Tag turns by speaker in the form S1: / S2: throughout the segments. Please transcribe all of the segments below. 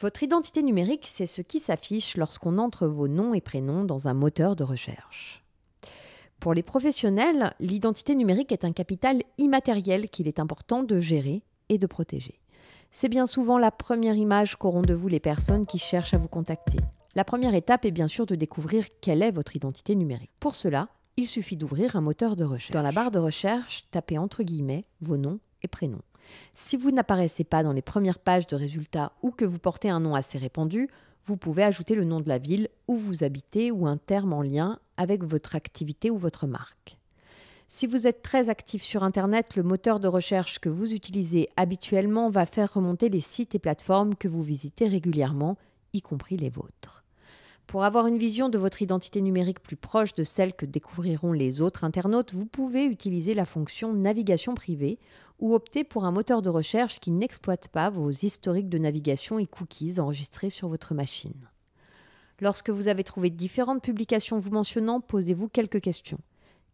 S1: Votre identité numérique, c'est ce qui s'affiche lorsqu'on entre vos noms et prénoms dans un moteur de recherche. Pour les professionnels, l'identité numérique est un capital immatériel qu'il est important de gérer et de protéger. C'est bien souvent la première image qu'auront de vous les personnes qui cherchent à vous contacter. La première étape est bien sûr de découvrir quelle est votre identité numérique. Pour cela, il suffit d'ouvrir un moteur de recherche. Dans la barre de recherche, tapez entre guillemets vos noms et prénom. Si vous n'apparaissez pas dans les premières pages de résultats ou que vous portez un nom assez répandu, vous pouvez ajouter le nom de la ville où vous habitez ou un terme en lien avec votre activité ou votre marque. Si vous êtes très actif sur Internet, le moteur de recherche que vous utilisez habituellement va faire remonter les sites et plateformes que vous visitez régulièrement, y compris les vôtres. Pour avoir une vision de votre identité numérique plus proche de celle que découvriront les autres internautes, vous pouvez utiliser la fonction navigation privée ou optez pour un moteur de recherche qui n'exploite pas vos historiques de navigation et cookies enregistrés sur votre machine. Lorsque vous avez trouvé différentes publications vous mentionnant, posez-vous quelques questions.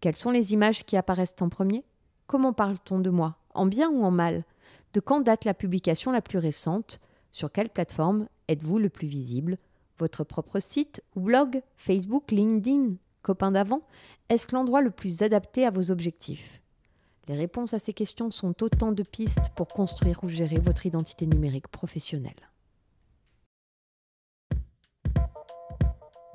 S1: Quelles sont les images qui apparaissent en premier Comment parle-t-on de moi En bien ou en mal De quand date la publication la plus récente Sur quelle plateforme êtes-vous le plus visible Votre propre site ou blog Facebook, LinkedIn Copain d'avant Est-ce l'endroit le plus adapté à vos objectifs les réponses à ces questions sont autant de pistes pour construire ou gérer votre identité numérique professionnelle.